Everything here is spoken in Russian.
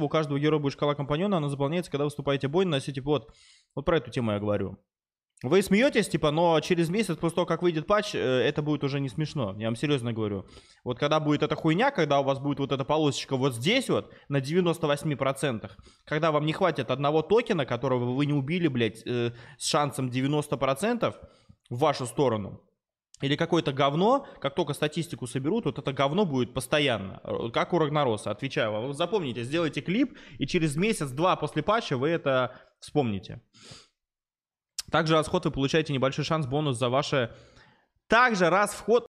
У каждого героя будет шкала компаньона, она заполняется, когда выступаете бой, носите плод. Типа, вот про эту тему я говорю. Вы смеетесь, типа, но через месяц после того, как выйдет патч, э, это будет уже не смешно. Я вам серьезно говорю. Вот когда будет эта хуйня, когда у вас будет вот эта полосочка вот здесь вот, на 98%, когда вам не хватит одного токена, которого вы не убили, блядь, э, с шансом 90% в вашу сторону, или какое-то говно, как только статистику соберут, вот это говно будет постоянно, э, как у Рагнароса, отвечаю вам. Вы запомните, сделайте клип, и через месяц-два после патча вы это вспомните. Также расход вы получаете небольшой шанс, бонус за ваше... Также раз вход